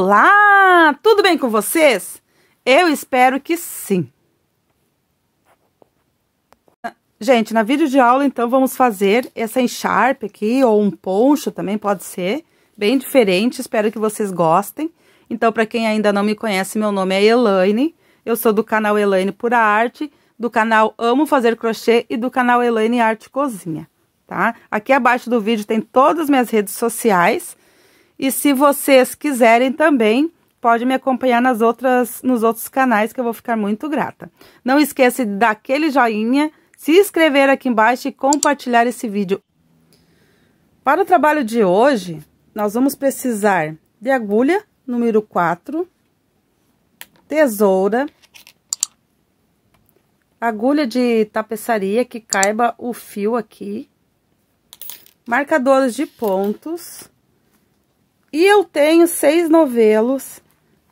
Olá! Tudo bem com vocês? Eu espero que sim. Gente, na vídeo de aula, então, vamos fazer essa encharpe aqui, ou um poncho também pode ser, bem diferente, espero que vocês gostem. Então, para quem ainda não me conhece, meu nome é Elaine, eu sou do canal Elaine Pura Arte, do canal Amo Fazer Crochê e do canal Elaine Arte Cozinha, tá? Aqui abaixo do vídeo tem todas as minhas redes sociais, e se vocês quiserem também, pode me acompanhar nas outras, nos outros canais que eu vou ficar muito grata. Não esqueça de dar aquele joinha, se inscrever aqui embaixo e compartilhar esse vídeo. Para o trabalho de hoje, nós vamos precisar de agulha número 4, tesoura, agulha de tapeçaria que caiba o fio aqui, marcadores de pontos e eu tenho seis novelos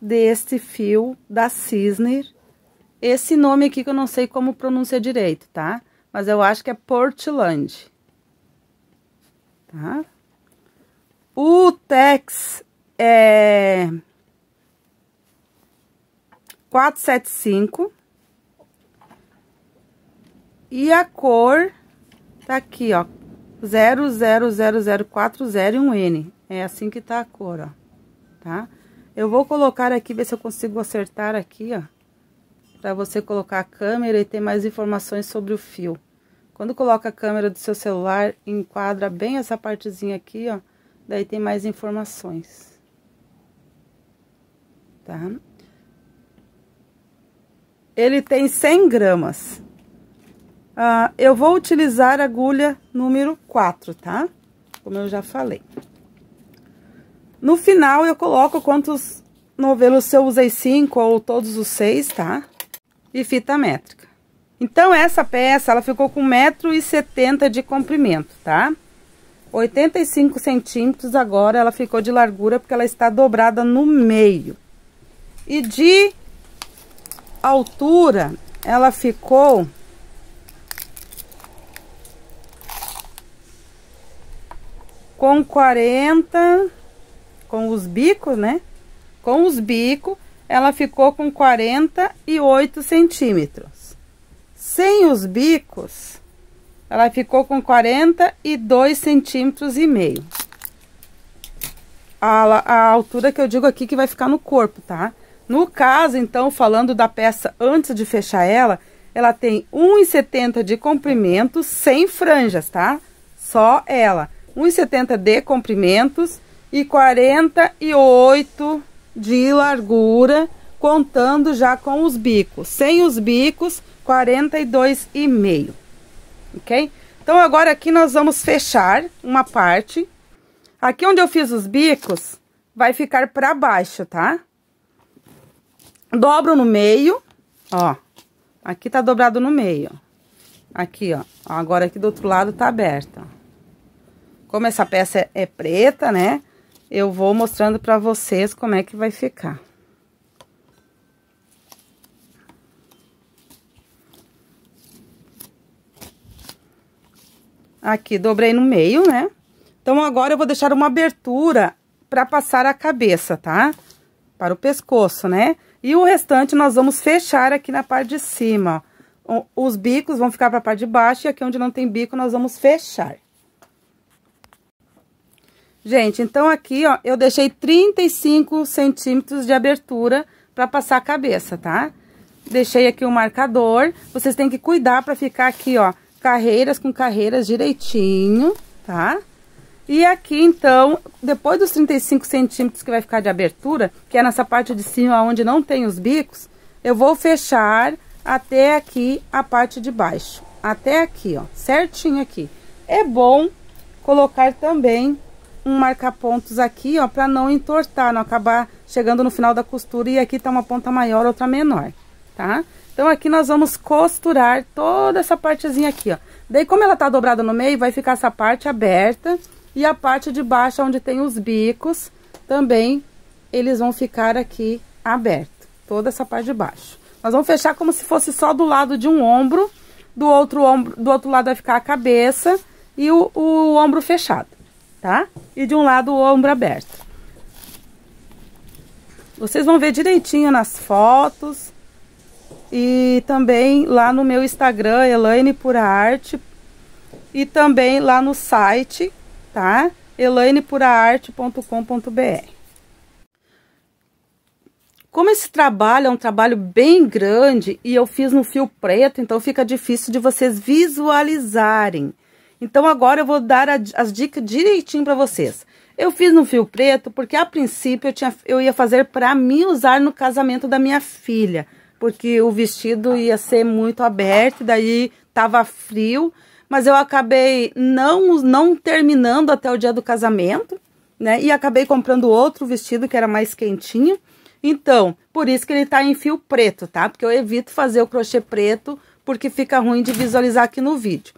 deste fio da Cisner. Esse nome aqui que eu não sei como pronuncia direito, tá? Mas eu acho que é Portland. Tá? O Tex é 475. E a cor tá aqui, ó. 000040 e um N. É assim que tá a cor, ó, tá? Eu vou colocar aqui, ver se eu consigo acertar aqui, ó. Pra você colocar a câmera e ter mais informações sobre o fio. Quando coloca a câmera do seu celular, enquadra bem essa partezinha aqui, ó. Daí tem mais informações. Tá? Ele tem 100 gramas. Ah, eu vou utilizar agulha número 4, tá? Como eu já falei. No final, eu coloco quantos novelos eu usei cinco ou todos os seis, tá? E fita métrica. Então, essa peça, ela ficou com 1,70m de comprimento, tá? 85 centímetros agora ela ficou de largura, porque ela está dobrada no meio. E de altura, ela ficou... Com 40 com os bicos, né? Com os bicos, ela ficou com 48 centímetros. Sem os bicos, ela ficou com 42 centímetros e meio. A, a altura que eu digo aqui que vai ficar no corpo, tá? No caso, então, falando da peça antes de fechar ela, ela tem 1,70 de comprimento sem franjas, tá? Só ela. 1,70 de comprimentos e 48 de largura, contando já com os bicos. Sem os bicos, 42,5, ok? Então, agora aqui nós vamos fechar uma parte. Aqui onde eu fiz os bicos, vai ficar para baixo, tá? Dobro no meio, ó. Aqui tá dobrado no meio, Aqui, ó. Agora aqui do outro lado tá aberta, Como essa peça é preta, né? eu vou mostrando pra vocês como é que vai ficar. Aqui, dobrei no meio, né? Então, agora eu vou deixar uma abertura para passar a cabeça, tá? Para o pescoço, né? E o restante nós vamos fechar aqui na parte de cima, ó. Os bicos vão ficar para a parte de baixo e aqui onde não tem bico nós vamos fechar. Gente, então aqui, ó, eu deixei 35 centímetros de abertura para passar a cabeça, tá? Deixei aqui o um marcador. Vocês têm que cuidar para ficar aqui, ó, carreiras com carreiras direitinho, tá? E aqui, então, depois dos 35 centímetros que vai ficar de abertura, que é nessa parte de cima onde não tem os bicos, eu vou fechar até aqui a parte de baixo. Até aqui, ó, certinho aqui. É bom colocar também um marca-pontos aqui, ó, para não entortar, não acabar chegando no final da costura e aqui tá uma ponta maior, outra menor, tá? Então, aqui nós vamos costurar toda essa partezinha aqui, ó. Daí, como ela tá dobrada no meio, vai ficar essa parte aberta e a parte de baixo, onde tem os bicos, também eles vão ficar aqui aberto, toda essa parte de baixo. Nós vamos fechar como se fosse só do lado de um ombro, do outro ombro, do outro lado vai ficar a cabeça e o, o ombro fechado tá? E de um lado o ombro aberto. Vocês vão ver direitinho nas fotos e também lá no meu Instagram, Elaine Pura Arte, e também lá no site, tá? elainepuraarte.com.br Como esse trabalho é um trabalho bem grande e eu fiz no fio preto, então fica difícil de vocês visualizarem. Então agora eu vou dar as dicas direitinho para vocês. Eu fiz no fio preto porque a princípio eu, tinha, eu ia fazer para mim usar no casamento da minha filha. Porque o vestido ia ser muito aberto, daí tava frio. Mas eu acabei não, não terminando até o dia do casamento, né? E acabei comprando outro vestido que era mais quentinho. Então, por isso que ele tá em fio preto, tá? Porque eu evito fazer o crochê preto, porque fica ruim de visualizar aqui no vídeo.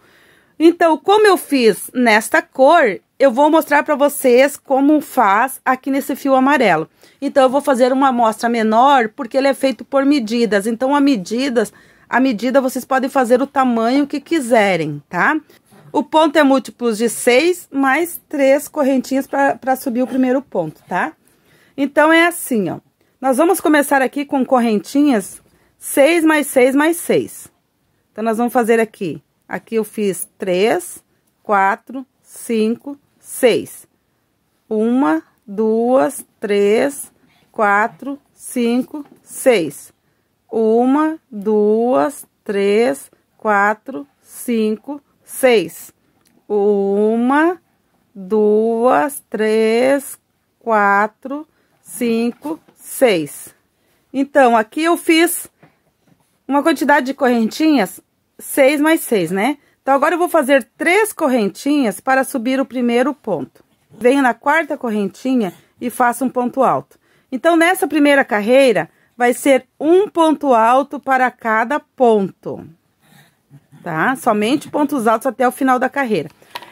Então, como eu fiz nesta cor, eu vou mostrar para vocês como faz aqui nesse fio amarelo. Então, eu vou fazer uma amostra menor, porque ele é feito por medidas. Então, a medidas, a medida vocês podem fazer o tamanho que quiserem, tá? O ponto é múltiplos de 6, mais três correntinhas para subir o primeiro ponto, tá? Então, é assim, ó. Nós vamos começar aqui com correntinhas 6 mais 6 mais 6. Então, nós vamos fazer aqui Aqui eu fiz três, quatro, cinco, seis. Uma, duas, três, quatro, cinco, seis. Uma, duas, três, quatro, cinco, seis. Uma, duas, três, quatro, cinco, seis. Então, aqui eu fiz uma quantidade de correntinhas 6 mais 6, né? Então, agora eu vou fazer três correntinhas para subir o primeiro ponto. Venho na quarta correntinha e faço um ponto alto. Então, nessa primeira carreira, vai ser um ponto alto para cada ponto, tá? Somente pontos altos até o final da carreira.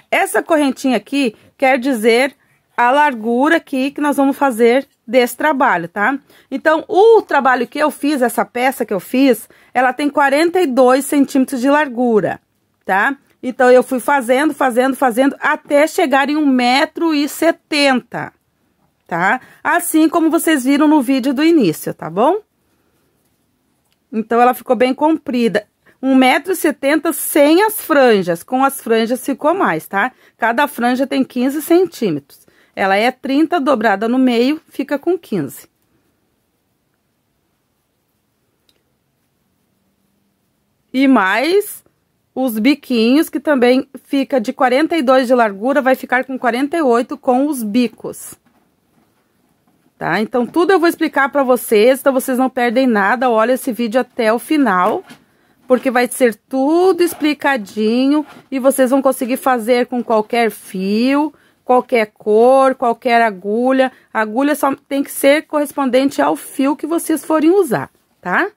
Essa correntinha aqui quer dizer a largura aqui que nós vamos fazer desse trabalho, tá? Então, o trabalho que eu fiz, essa peça que eu fiz, ela tem 42 centímetros de largura, tá? Então, eu fui fazendo, fazendo, fazendo, até chegar em 1,70m, tá? Assim como vocês viram no vídeo do início, tá bom? Então, ela ficou bem comprida. 1,70m sem as franjas, com as franjas ficou mais, tá? Cada franja tem 15 centímetros. Ela é 30 dobrada no meio, fica com 15. E mais os biquinhos, que também fica de 42 de largura, vai ficar com 48 com os bicos. Tá? Então, tudo eu vou explicar para vocês, então vocês não perdem nada. Olha esse vídeo até o final, porque vai ser tudo explicadinho e vocês vão conseguir fazer com qualquer fio, qualquer cor, qualquer agulha. A agulha só tem que ser correspondente ao fio que vocês forem usar, tá?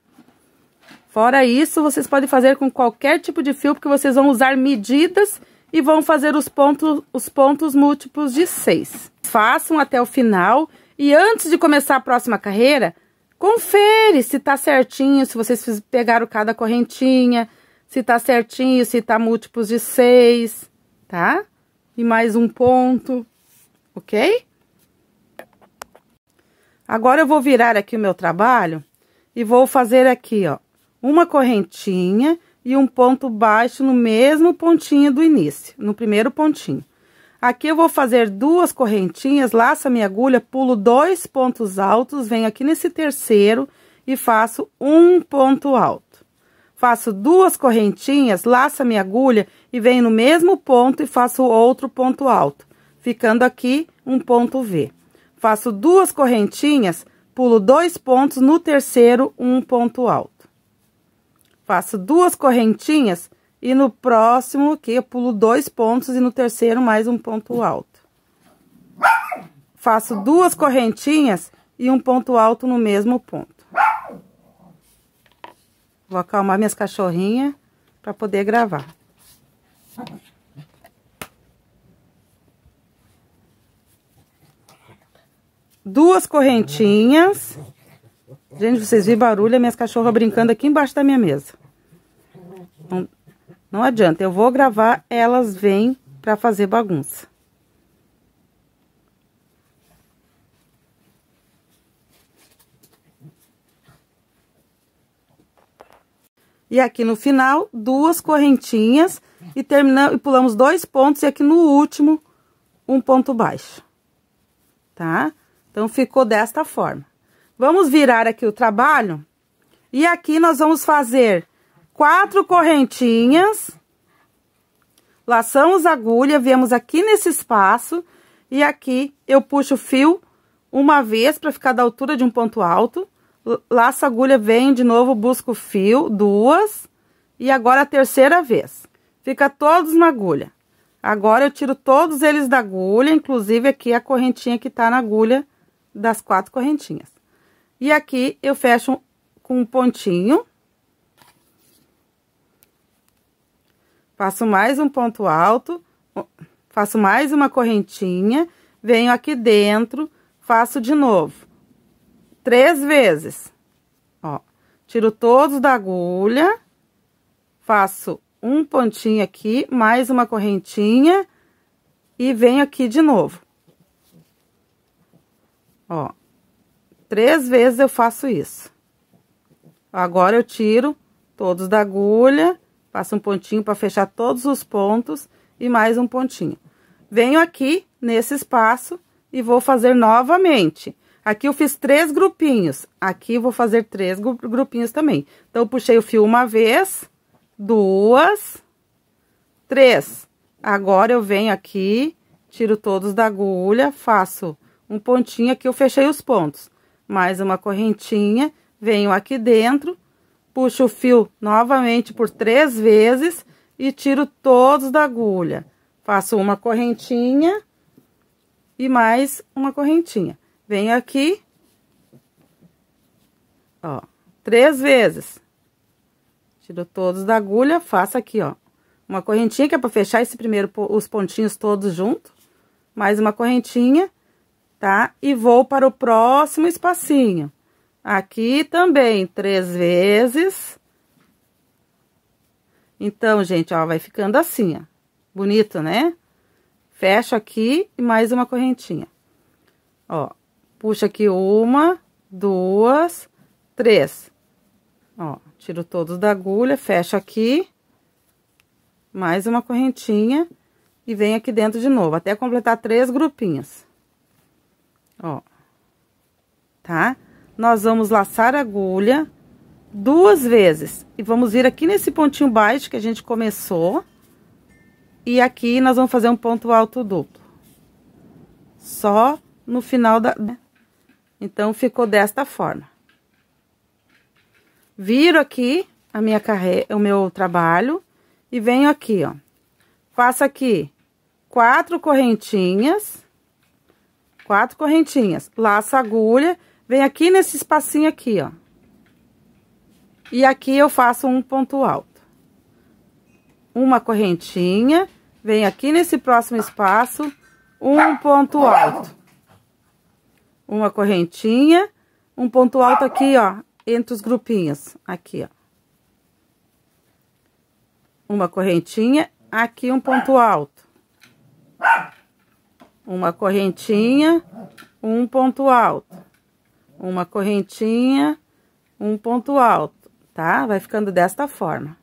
Fora isso, vocês podem fazer com qualquer tipo de fio, porque vocês vão usar medidas e vão fazer os pontos, os pontos múltiplos de seis. Façam até o final e antes de começar a próxima carreira, confere se tá certinho, se vocês pegaram cada correntinha, se tá certinho, se tá múltiplos de tá? tá? e mais um ponto, ok? Agora eu vou virar aqui o meu trabalho e vou fazer aqui, ó, uma correntinha e um ponto baixo no mesmo pontinho do início, no primeiro pontinho. Aqui eu vou fazer duas correntinhas, laço a minha agulha, pulo dois pontos altos, venho aqui nesse terceiro e faço um ponto alto faço duas correntinhas, laço a minha agulha e venho no mesmo ponto e faço outro ponto alto, ficando aqui um ponto V. Faço duas correntinhas, pulo dois pontos, no terceiro, um ponto alto. Faço duas correntinhas e no próximo aqui eu pulo dois pontos e no terceiro mais um ponto alto. Faço duas correntinhas e um ponto alto no mesmo ponto. Vou acalmar minhas cachorrinhas para poder gravar. Duas correntinhas. Gente, vocês viram barulho? Minhas cachorras brincando aqui embaixo da minha mesa. Não, não adianta, eu vou gravar, elas vêm para fazer bagunça. E aqui no final, duas correntinhas e terminamos e pulamos dois pontos e aqui no último um ponto baixo. Tá? Então ficou desta forma. Vamos virar aqui o trabalho e aqui nós vamos fazer quatro correntinhas. Laçamos a agulha, viemos aqui nesse espaço e aqui eu puxo o fio uma vez para ficar da altura de um ponto alto laço agulha, venho de novo, busco o fio, duas, e agora a terceira vez. Fica todos na agulha. Agora, eu tiro todos eles da agulha, inclusive aqui a correntinha que tá na agulha das quatro correntinhas. E aqui, eu fecho com um pontinho. Faço mais um ponto alto, faço mais uma correntinha, venho aqui dentro, faço de novo três vezes. Ó, tiro todos da agulha, faço um pontinho aqui, mais uma correntinha e venho aqui de novo. Ó, três vezes eu faço isso. Agora, eu tiro todos da agulha, faço um pontinho para fechar todos os pontos e mais um pontinho. Venho aqui nesse espaço e vou fazer novamente Aqui eu fiz três grupinhos, aqui vou fazer três grupinhos também. Então, eu puxei o fio uma vez, duas, três. Agora, eu venho aqui, tiro todos da agulha, faço um pontinho aqui, eu fechei os pontos. Mais uma correntinha, venho aqui dentro, puxo o fio novamente por três vezes e tiro todos da agulha. Faço uma correntinha e mais uma correntinha venho aqui, ó, três vezes. Tiro todos da agulha, faço aqui, ó, uma correntinha que é para fechar esse primeiro, os pontinhos todos juntos, Mais uma correntinha, tá? E vou para o próximo espacinho. Aqui também, três vezes. Então, gente, ó, vai ficando assim, ó. Bonito, né? Fecho aqui e mais uma correntinha. Ó, Puxa aqui uma, duas, três. Ó, tiro todos da agulha, fecho aqui. Mais uma correntinha. E venho aqui dentro de novo, até completar três grupinhos. Ó. Tá? Nós vamos laçar a agulha duas vezes. E vamos vir aqui nesse pontinho baixo que a gente começou. E aqui nós vamos fazer um ponto alto duplo. Só no final da... Né? Então, ficou desta forma. Viro aqui a minha carre... o meu trabalho e venho aqui, ó. Faço aqui quatro correntinhas, quatro correntinhas, laço a agulha, venho aqui nesse espacinho aqui, ó. E aqui eu faço um ponto alto. Uma correntinha, venho aqui nesse próximo espaço, um ponto alto uma correntinha, um ponto alto aqui, ó, entre os grupinhos, aqui, ó. Uma correntinha, aqui um ponto alto. Uma correntinha, um ponto alto. Uma correntinha, um ponto alto, tá? Vai ficando desta forma.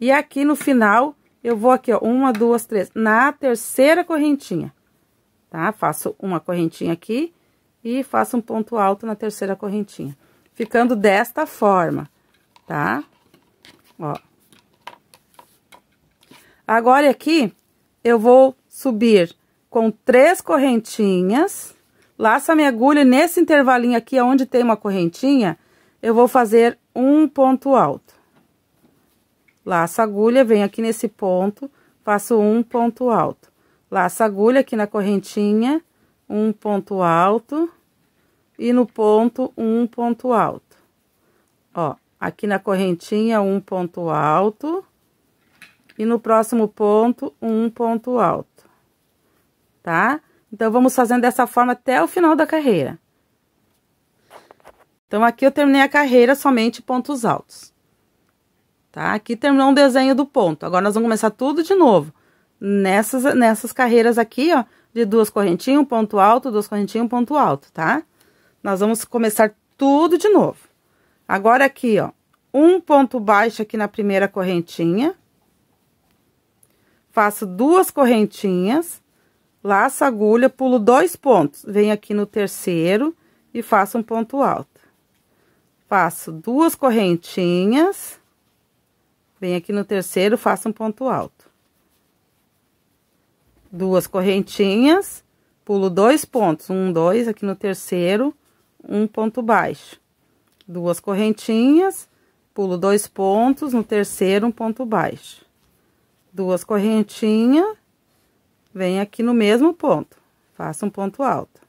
E aqui no final, eu vou aqui, ó, uma, duas, três, na terceira correntinha, tá? Faço uma correntinha aqui e faço um ponto alto na terceira correntinha. Ficando desta forma, tá? Ó. Agora aqui, eu vou subir com três correntinhas, laço a minha agulha nesse intervalinho aqui, onde tem uma correntinha, eu vou fazer um ponto alto. Laço agulha, venho aqui nesse ponto, faço um ponto alto. Laço agulha aqui na correntinha, um ponto alto. E no ponto, um ponto alto. Ó, aqui na correntinha, um ponto alto. E no próximo ponto, um ponto alto. Tá? Então, vamos fazendo dessa forma até o final da carreira. Então, aqui eu terminei a carreira somente pontos altos tá? Aqui terminou um desenho do ponto. Agora nós vamos começar tudo de novo. Nessas, nessas carreiras aqui, ó, de duas correntinhas, um ponto alto, duas correntinhas, um ponto alto, tá? Nós vamos começar tudo de novo. Agora aqui, ó, um ponto baixo aqui na primeira correntinha. Faço duas correntinhas, laço a agulha, pulo dois pontos. Venho aqui no terceiro e faço um ponto alto. Faço duas correntinhas Vem aqui no terceiro, faça um ponto alto. Duas correntinhas, pulo dois pontos, um, dois, aqui no terceiro, um ponto baixo. Duas correntinhas, pulo dois pontos, no terceiro, um ponto baixo. Duas correntinhas, vem aqui no mesmo ponto, faça um ponto alto.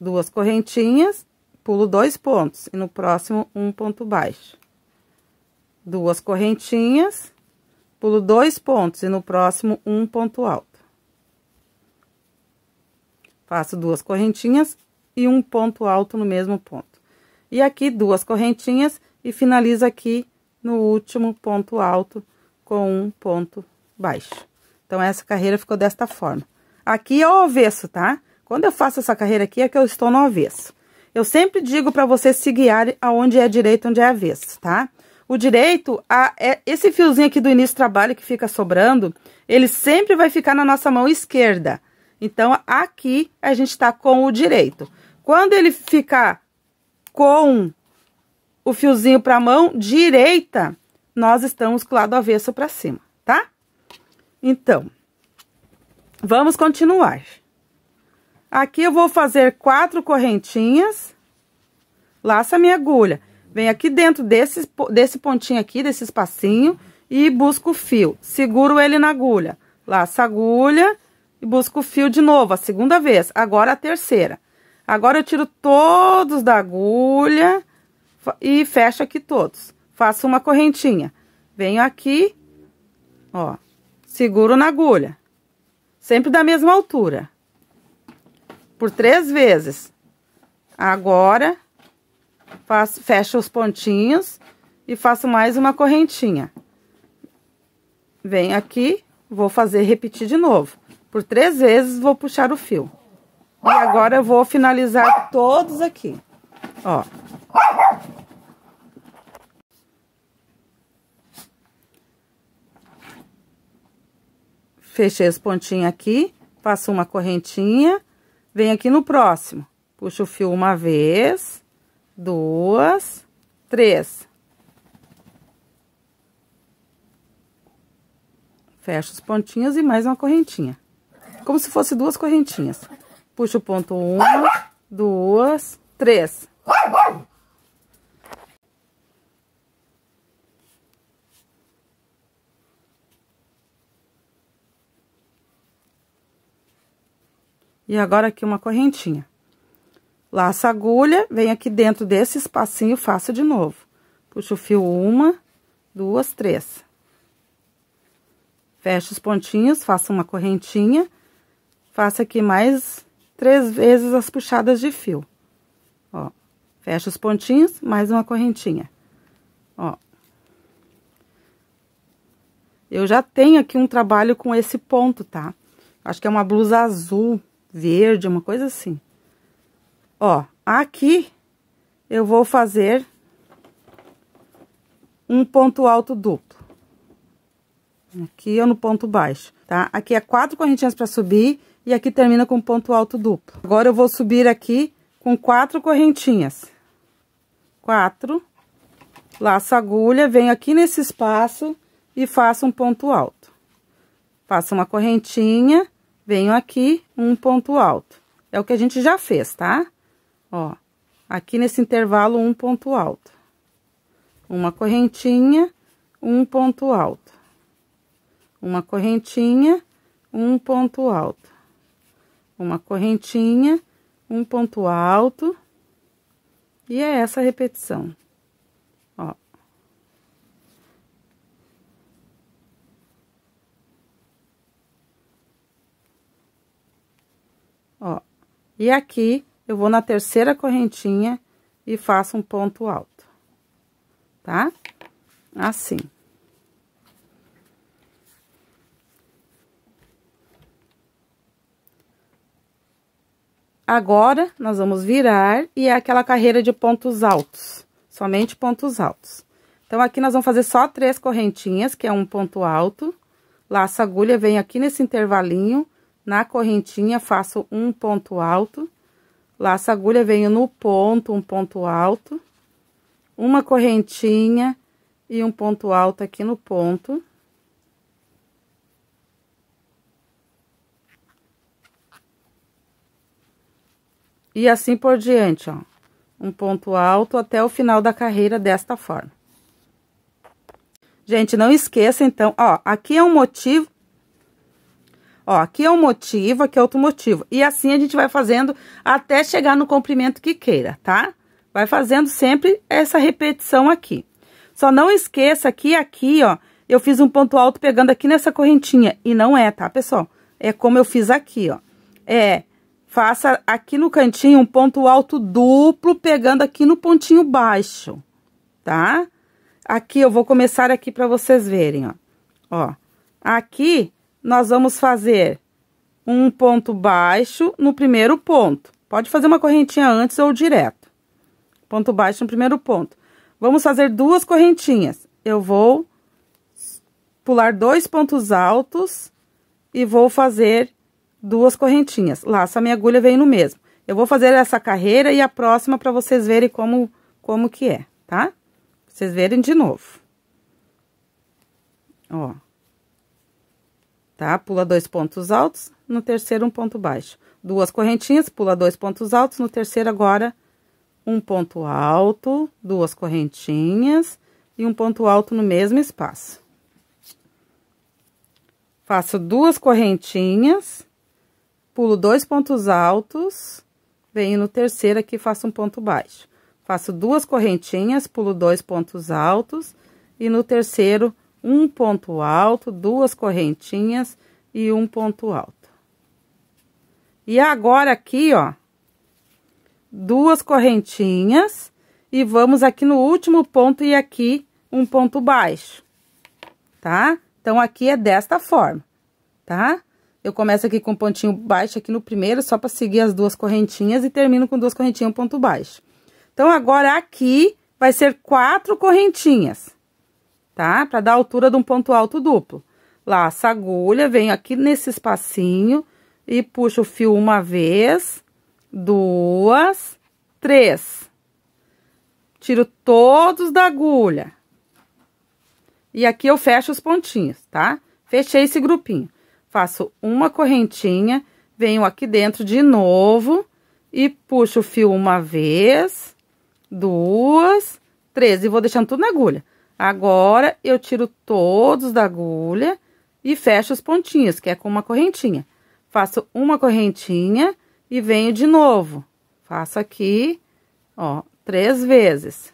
Duas correntinhas, pulo dois pontos, e no próximo, um ponto baixo duas correntinhas, pulo dois pontos e no próximo um ponto alto. Faço duas correntinhas e um ponto alto no mesmo ponto. E aqui duas correntinhas e finalizo aqui no último ponto alto com um ponto baixo. Então, essa carreira ficou desta forma. Aqui é o avesso, tá? Quando eu faço essa carreira aqui, é que eu estou no avesso. Eu sempre digo para você se guiar aonde é direito, onde é avesso, tá? Tá? O direito a é, esse fiozinho aqui do início do trabalho que fica sobrando, ele sempre vai ficar na nossa mão esquerda. Então, aqui a gente está com o direito. Quando ele ficar com o fiozinho para a mão direita, nós estamos com o lado avesso para cima, tá? Então, vamos continuar. Aqui eu vou fazer quatro correntinhas, laço a minha agulha. Venho aqui dentro desse, desse pontinho aqui, desse espacinho, e busco o fio. Seguro ele na agulha. Laço a agulha e busco o fio de novo, a segunda vez. Agora a terceira. Agora eu tiro todos da agulha e fecho aqui todos. Faço uma correntinha. Venho aqui, ó, seguro na agulha. Sempre da mesma altura. Por três vezes. Agora, faço, fecho os pontinhos e faço mais uma correntinha. Venho aqui, vou fazer repetir de novo. Por três vezes, vou puxar o fio. E agora, eu vou finalizar todos aqui, ó. Fechei os pontinhos aqui, faço uma correntinha, venho aqui no próximo. Puxo o fio uma vez duas, três. Fecha os pontinhos e mais uma correntinha. Como se fosse duas correntinhas. Puxa o ponto uma, duas, três. E agora aqui uma correntinha. Laço a agulha, vem aqui dentro desse espacinho, faço de novo. Puxo o fio uma, duas, três. Fecho os pontinhos, faço uma correntinha, faço aqui mais três vezes as puxadas de fio. Ó, fecho os pontinhos, mais uma correntinha. Ó. Eu já tenho aqui um trabalho com esse ponto, tá? Acho que é uma blusa azul, verde, uma coisa assim. Ó, aqui eu vou fazer um ponto alto duplo. Aqui eu no ponto baixo, tá? Aqui é quatro correntinhas para subir e aqui termina com ponto alto duplo. Agora eu vou subir aqui com quatro correntinhas. Quatro, laço agulha, venho aqui nesse espaço e faço um ponto alto. Faço uma correntinha, venho aqui, um ponto alto. É o que a gente já fez, tá? Ó, aqui nesse intervalo, um ponto alto. Uma correntinha, um ponto alto. Uma correntinha, um ponto alto. Uma correntinha, um ponto alto. E é essa repetição. Ó. Ó. E aqui eu vou na terceira correntinha e faço um ponto alto, tá? Assim. Agora, nós vamos virar e é aquela carreira de pontos altos, somente pontos altos. Então, aqui nós vamos fazer só três correntinhas, que é um ponto alto. Laço a agulha, venho aqui nesse intervalinho, na correntinha, faço um ponto alto Laço agulha, venho no ponto, um ponto alto, uma correntinha e um ponto alto aqui no ponto. E assim por diante, ó. Um ponto alto até o final da carreira desta forma. Gente, não esqueça, então, ó, aqui é um motivo Ó, aqui é um motivo, aqui é outro motivo. E assim a gente vai fazendo até chegar no comprimento que queira, tá? Vai fazendo sempre essa repetição aqui. Só não esqueça que aqui, ó, eu fiz um ponto alto pegando aqui nessa correntinha. E não é, tá, pessoal? É como eu fiz aqui, ó. É, faça aqui no cantinho um ponto alto duplo, pegando aqui no pontinho baixo, tá? Aqui, eu vou começar aqui pra vocês verem, ó. Ó, aqui nós vamos fazer um ponto baixo no primeiro ponto. Pode fazer uma correntinha antes ou direto. Ponto baixo no primeiro ponto. Vamos fazer duas correntinhas. Eu vou pular dois pontos altos e vou fazer duas correntinhas. Laço a minha agulha, vem no mesmo. Eu vou fazer essa carreira e a próxima para vocês verem como, como que é, tá? vocês verem de novo. Ó tá? Pula dois pontos altos, no terceiro um ponto baixo. Duas correntinhas, pula dois pontos altos, no terceiro agora um ponto alto, duas correntinhas e um ponto alto no mesmo espaço. Faço duas correntinhas, pulo dois pontos altos, venho no terceiro aqui faço um ponto baixo. Faço duas correntinhas, pulo dois pontos altos e no terceiro um ponto alto, duas correntinhas e um ponto alto. E agora aqui, ó, duas correntinhas e vamos aqui no último ponto e aqui um ponto baixo, tá? Então, aqui é desta forma, tá? Eu começo aqui com um pontinho baixo aqui no primeiro, só para seguir as duas correntinhas e termino com duas correntinhas um ponto baixo. Então, agora aqui vai ser quatro correntinhas tá? Para dar a altura de um ponto alto duplo. Laça a agulha, venho aqui nesse espacinho e puxo o fio uma vez, duas, três. Tiro todos da agulha. E aqui eu fecho os pontinhos, tá? Fechei esse grupinho. Faço uma correntinha, venho aqui dentro de novo e puxo o fio uma vez, duas, três. E vou deixando tudo na agulha. Agora, eu tiro todos da agulha e fecho os pontinhos, que é com uma correntinha. Faço uma correntinha e venho de novo. Faço aqui, ó, três vezes.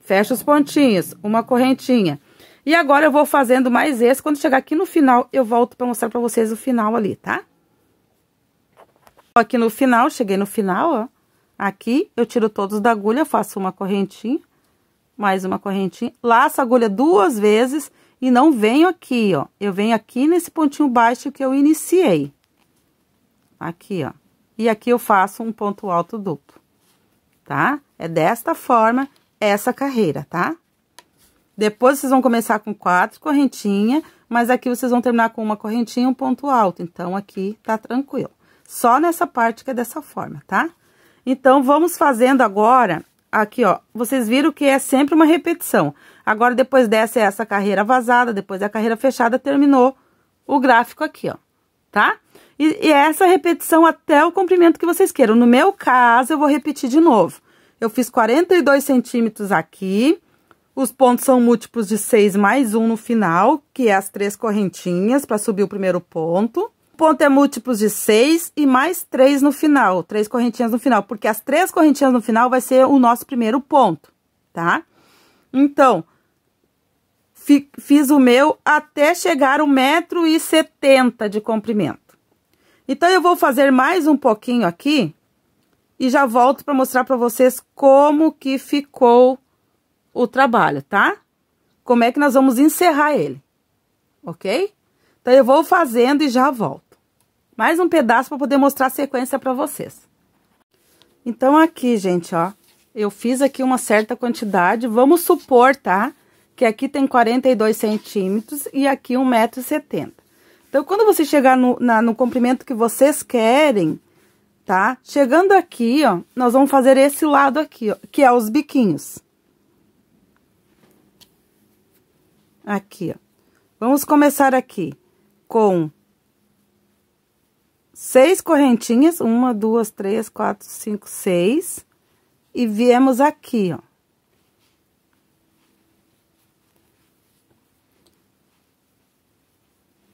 Fecho os pontinhos, uma correntinha. E agora eu vou fazendo mais esse. Quando chegar aqui no final, eu volto para mostrar para vocês o final ali, tá? Aqui no final, cheguei no final, ó. Aqui, eu tiro todos da agulha, faço uma correntinha, mais uma correntinha, laço a agulha duas vezes e não venho aqui, ó. Eu venho aqui nesse pontinho baixo que eu iniciei. Aqui, ó. E aqui eu faço um ponto alto duplo, tá? É desta forma essa carreira, tá? Depois vocês vão começar com quatro correntinhas, mas aqui vocês vão terminar com uma correntinha e um ponto alto. Então, aqui tá tranquilo. Só nessa parte que é dessa forma, tá? Tá? Então, vamos fazendo agora, aqui, ó, vocês viram que é sempre uma repetição. Agora, depois dessa é essa carreira vazada, depois da carreira fechada, terminou o gráfico aqui, ó, tá? E, e é essa repetição até o comprimento que vocês queiram. No meu caso, eu vou repetir de novo. Eu fiz 42 centímetros aqui, os pontos são múltiplos de 6 mais 1 no final, que é as três correntinhas para subir o primeiro ponto ponto é múltiplos de 6 e mais 3 no final, três correntinhas no final, porque as três correntinhas no final vai ser o nosso primeiro ponto, tá? Então, fiz o meu até chegar o metro e setenta de comprimento. Então, eu vou fazer mais um pouquinho aqui e já volto para mostrar para vocês como que ficou o trabalho, tá? Como é que nós vamos encerrar ele, ok? Então, eu vou fazendo e já volto mais um pedaço para poder mostrar a sequência para vocês. Então, aqui, gente, ó, eu fiz aqui uma certa quantidade, vamos supor, tá? Que aqui tem 42 centímetros e aqui 1,70m. Então, quando você chegar no, na, no comprimento que vocês querem, tá? Chegando aqui, ó, nós vamos fazer esse lado aqui, ó, que é os biquinhos. Aqui, ó. Vamos começar aqui com seis correntinhas, uma, duas, três, quatro, cinco, seis, e viemos aqui, ó.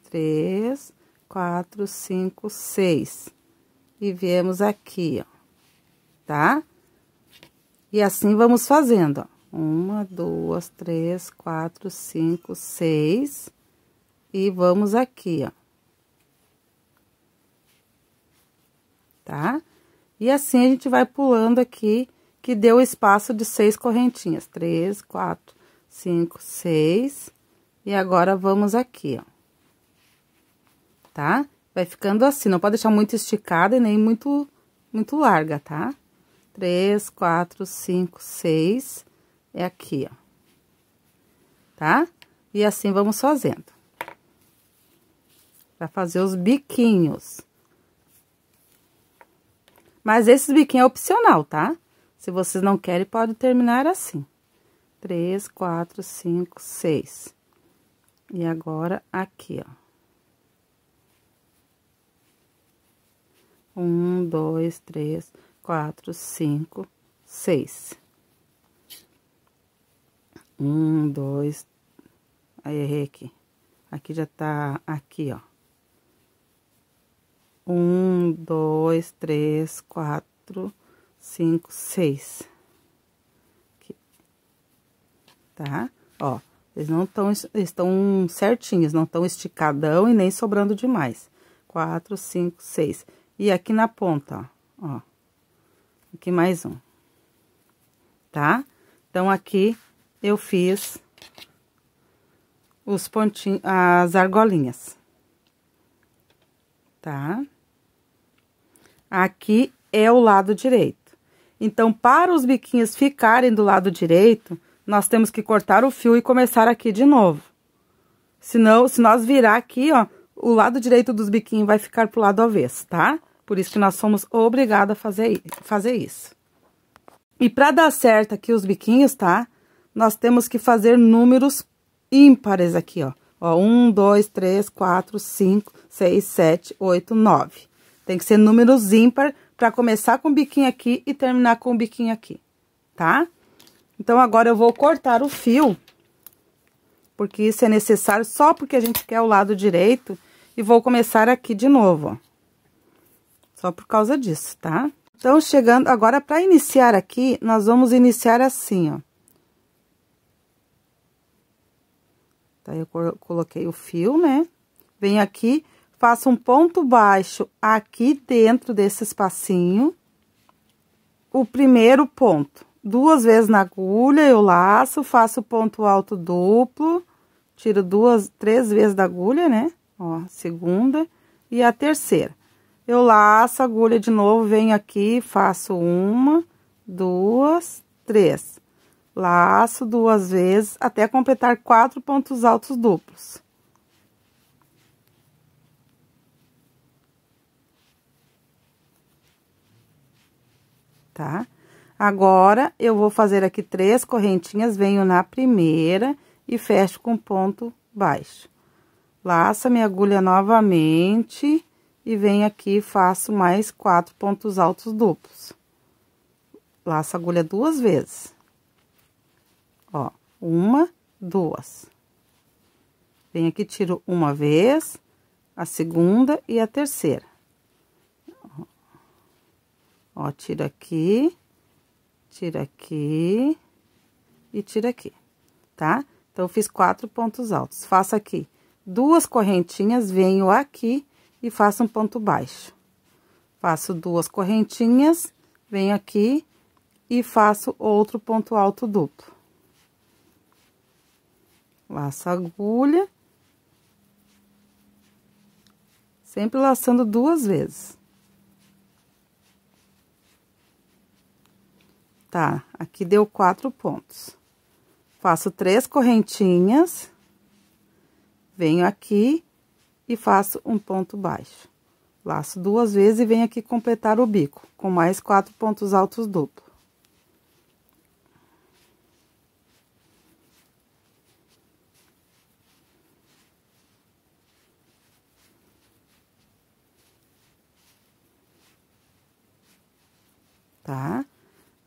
Três, quatro, cinco, seis, e viemos aqui, ó, tá? E assim vamos fazendo, ó. Uma, duas, três, quatro, cinco, seis, e vamos aqui, ó. tá? E assim a gente vai pulando aqui, que deu espaço de seis correntinhas. Três, quatro, cinco, seis. E agora, vamos aqui, ó. Tá? Vai ficando assim, não pode deixar muito esticada e nem muito, muito larga, tá? Três, quatro, cinco, seis. É aqui, ó. Tá? E assim vamos fazendo. Pra fazer os biquinhos. Mas esse biquinho é opcional, tá? Se vocês não querem, pode terminar assim. Três, quatro, cinco, seis. E agora, aqui, ó. Um, dois, três, quatro, cinco, seis. Um, dois... Aí, errei aqui. Aqui já tá aqui, ó. Um, dois, três, quatro, cinco, seis. Aqui. Tá? Ó, eles não estão, estão certinhos, não estão esticadão e nem sobrando demais. Quatro, cinco, seis. E aqui na ponta, ó. ó aqui mais um. Tá? Então, aqui eu fiz os pontinhos, as argolinhas. Tá? Aqui é o lado direito. Então, para os biquinhos ficarem do lado direito, nós temos que cortar o fio e começar aqui de novo. Senão, se nós virar aqui, ó, o lado direito dos biquinhos vai ficar pro lado avesso, tá? Por isso que nós somos obrigados a fazer, fazer isso. E para dar certo aqui os biquinhos, tá? Nós temos que fazer números ímpares aqui, ó. Ó, um, dois, três, quatro, cinco, seis, sete, oito, nove. Tem que ser números ímpar para começar com o biquinho aqui e terminar com o biquinho aqui, tá? Então, agora eu vou cortar o fio, porque isso é necessário só porque a gente quer o lado direito. E vou começar aqui de novo, ó. Só por causa disso, tá? Então, chegando agora para iniciar aqui, nós vamos iniciar assim, ó. Tá, eu coloquei o fio, né? Venho aqui, faço um ponto baixo aqui dentro desse espacinho. O primeiro ponto, duas vezes na agulha, eu laço, faço ponto alto duplo, tiro duas, três vezes da agulha, né? Ó, segunda e a terceira. Eu laço a agulha de novo, venho aqui, faço uma, duas, três. Laço duas vezes até completar quatro pontos altos duplos. tá? Agora, eu vou fazer aqui três correntinhas, venho na primeira e fecho com ponto baixo. Laço a minha agulha novamente e venho aqui e faço mais quatro pontos altos duplos. Laço a agulha duas vezes. Ó, uma, duas. Venho aqui, tiro uma vez, a segunda e a terceira. Ó, tira aqui, tira aqui e tira aqui, tá? Então, fiz quatro pontos altos. Faço aqui duas correntinhas, venho aqui e faço um ponto baixo. Faço duas correntinhas, venho aqui e faço outro ponto alto duplo. Laço a agulha. Sempre laçando duas vezes. tá? Aqui deu quatro pontos. Faço três correntinhas, venho aqui e faço um ponto baixo. Laço duas vezes e venho aqui completar o bico, com mais quatro pontos altos duplo.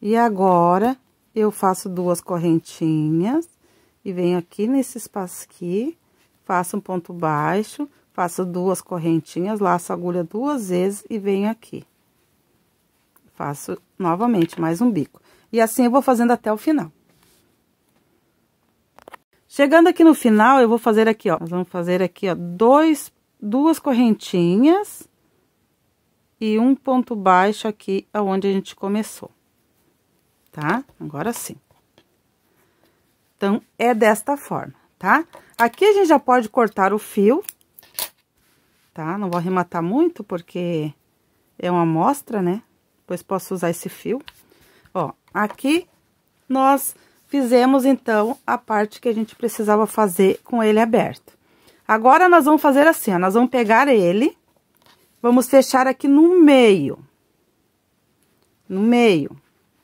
E agora, eu faço duas correntinhas e venho aqui nesse espaço aqui, faço um ponto baixo, faço duas correntinhas, laço a agulha duas vezes e venho aqui. Faço novamente mais um bico. E assim eu vou fazendo até o final. Chegando aqui no final, eu vou fazer aqui, ó, nós vamos fazer aqui, ó, dois, duas correntinhas e um ponto baixo aqui aonde a gente começou tá? Agora sim. Então, é desta forma, tá? Aqui a gente já pode cortar o fio, tá? Não vou arrematar muito, porque é uma amostra, né? Depois posso usar esse fio. Ó, aqui nós fizemos, então, a parte que a gente precisava fazer com ele aberto. Agora, nós vamos fazer assim, ó, nós vamos pegar ele, vamos fechar aqui no meio. No meio,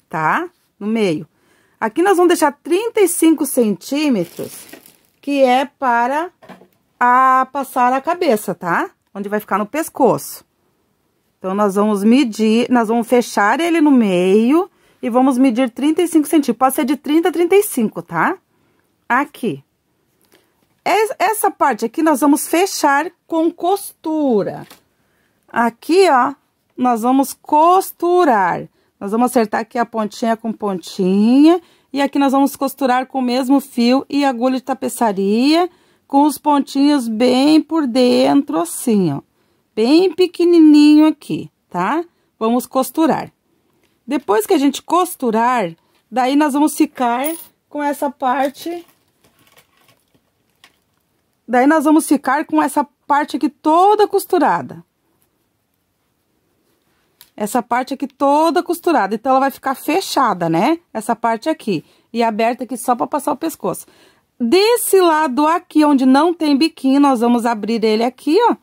tá? no meio. Aqui nós vamos deixar 35 centímetros, que é para a passar a cabeça, tá? Onde vai ficar no pescoço. Então, nós vamos medir, nós vamos fechar ele no meio e vamos medir 35 centímetros. Pode ser de 30 a 35, tá? Aqui. Essa parte aqui, nós vamos fechar com costura. Aqui, ó, nós vamos costurar. Nós vamos acertar aqui a pontinha com pontinha. E aqui nós vamos costurar com o mesmo fio e agulha de tapeçaria, com os pontinhos bem por dentro, assim, ó. Bem pequenininho aqui, tá? Vamos costurar. Depois que a gente costurar, daí nós vamos ficar com essa parte... Daí nós vamos ficar com essa parte aqui toda costurada. Essa parte aqui toda costurada, então ela vai ficar fechada, né? Essa parte aqui. E aberta aqui só pra passar o pescoço. Desse lado aqui, onde não tem biquinho, nós vamos abrir ele aqui, ó,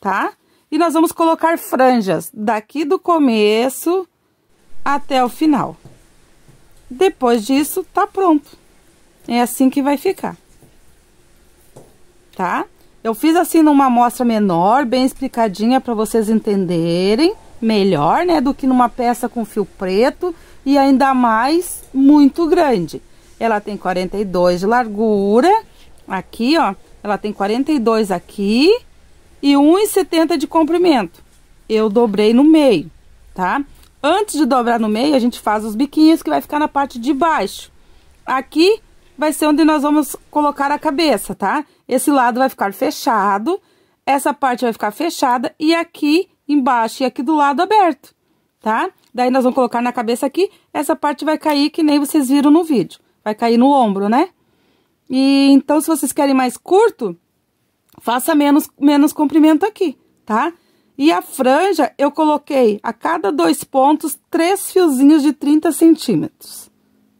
tá? E nós vamos colocar franjas daqui do começo até o final. Depois disso, tá pronto. É assim que vai ficar. Tá? Eu fiz assim numa amostra menor, bem explicadinha para vocês entenderem melhor, né, do que numa peça com fio preto e ainda mais muito grande. Ela tem 42 de largura, aqui, ó, ela tem 42 aqui e 1,70 de comprimento. Eu dobrei no meio, tá? Antes de dobrar no meio, a gente faz os biquinhos que vai ficar na parte de baixo. Aqui vai ser onde nós vamos colocar a cabeça, tá? Esse lado vai ficar fechado, essa parte vai ficar fechada e aqui embaixo e aqui do lado aberto, tá? Daí nós vamos colocar na cabeça aqui, essa parte vai cair que nem vocês viram no vídeo. Vai cair no ombro, né? E então, se vocês querem mais curto, faça menos, menos comprimento aqui, tá? E a franja, eu coloquei a cada dois pontos, três fiozinhos de 30 centímetros,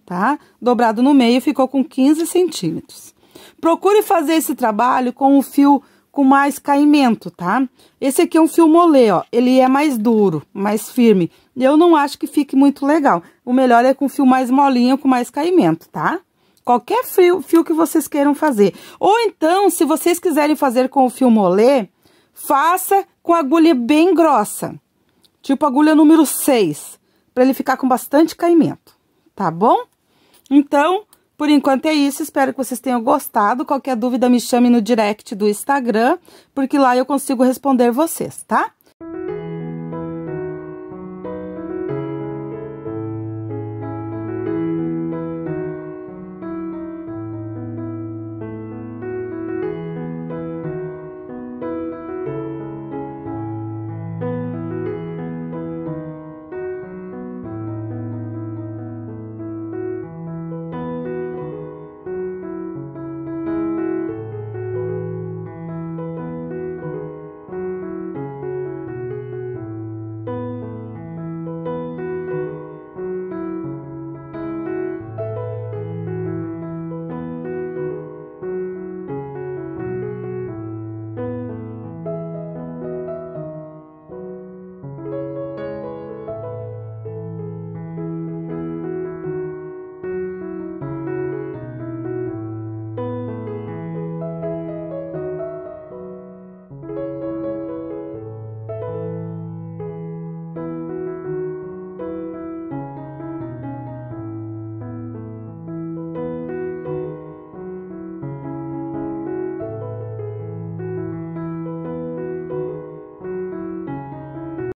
tá? Dobrado no meio, ficou com 15 centímetros. Procure fazer esse trabalho com o fio com mais caimento, tá? Esse aqui é um fio molê, ó, ele é mais duro, mais firme. Eu não acho que fique muito legal. O melhor é com fio mais molinho, com mais caimento, tá? Qualquer fio, fio que vocês queiram fazer. Ou então, se vocês quiserem fazer com o fio molê, faça com agulha bem grossa. Tipo agulha número 6, para ele ficar com bastante caimento, tá bom? Então, por enquanto é isso, espero que vocês tenham gostado. Qualquer dúvida me chame no direct do Instagram, porque lá eu consigo responder vocês, tá?